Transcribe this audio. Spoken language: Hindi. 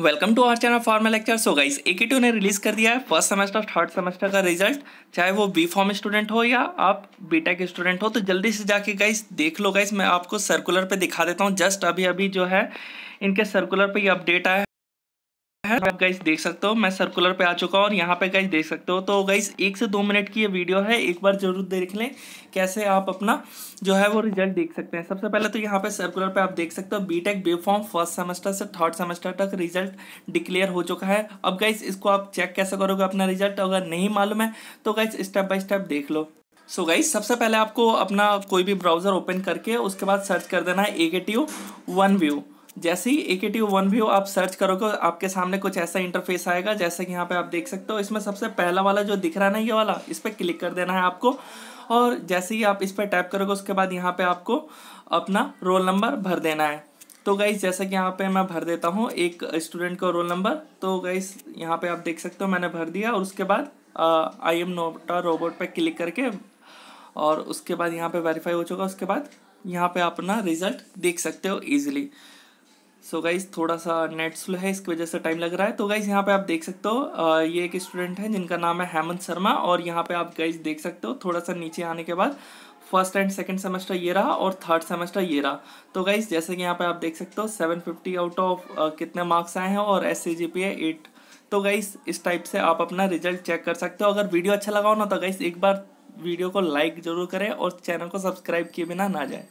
welcome to our channel formal lecture so guys टू ने रिलीज़ कर दिया है फर्स्ट सेमेस्टर थर्ड सेमेस्टर का रिजल्ट चाहे वो बी फॉर्म स्टूडेंट हो या आप बीटेक स्टूडेंट हो तो जल्दी से जाके गाइस देख लो गाइस मैं आपको सर्कुलर पे दिखा देता हूँ जस्ट अभी अभी जो है इनके सर्कुलर पे ये अपडेट आया है तो आप गाइस देख सकते हो मैं सर्कुलर पे आ चुका हूँ और यहाँ पे गाइस देख सकते हो तो गाइस एक से दो मिनट की ये वीडियो है एक बार जरूर देख लें कैसे आप अपना जो है वो रिजल्ट देख सकते हैं सबसे पहले तो यहाँ पे सर्कुलर पे आप देख सकते हो बी टेक फर्स्ट सेमेस्टर से थर्ड सेमेस्टर तक रिजल्ट डिक्लेयर हो चुका है अब गाइस इसको आप चेक कैसे करोगे अपना रिजल्ट अगर नहीं मालूम है तो गाइस स्टेप बाई स्टेप देख लो सो so गाइस सबसे पहले आपको अपना कोई भी ब्राउज़र ओपन करके उसके बाद सर्च कर देना है ए K T O one view जैसे ही A K T one view आप सर्च करोगे आपके सामने कुछ ऐसा इंटरफेस आएगा जैसे कि यहाँ पे आप देख सकते हो इसमें सबसे पहला वाला जो दिख रहा है ना ये वाला इस पर क्लिक कर देना है आपको और जैसे ही आप इस पर टैप करोगे उसके बाद यहाँ पे आपको अपना रोल नंबर भर देना है तो गाइस जैसे कि यहाँ पे मैं भर देता हूँ एक स्टूडेंट का रोल नंबर तो गाइस यहाँ पे आप देख सकते हो मैंने भर दिया और उसके बाद आई एम नोटा रोबोट पे क्लिक करके और उसके बाद यहाँ पे वेरीफाई हो चुका उसके बाद यहाँ पे अपना रिजल्ट देख सकते हो ईजिली सो गाइज थोड़ा सा नेट स्लो है इसकी वजह से टाइम लग रहा है तो गाइज यहाँ पे आप देख सकते हो ये एक स्टूडेंट है जिनका नाम है हेमंत शर्मा और यहाँ पे आप गाइज देख सकते हो थोड़ा सा नीचे आने के बाद फर्स्ट एंड सेकंड सेमेस्टर ये रहा और थर्ड सेमेस्टर ये रहा तो गाइज जैसे कि यहाँ पे आप देख सकते हो फिफ्टी आउट ऑफ कितने मार्क्स आए हैं और एस सी जी पी है एट तो गाइज इस टाइप से आप अपना रिजल्ट चेक कर सकते हो अगर वीडियो अच्छा लगा हो ना तो गाइज एक बार वीडियो को लाइक जरूर करें और चैनल को सब्सक्राइब किए बिना ना जाए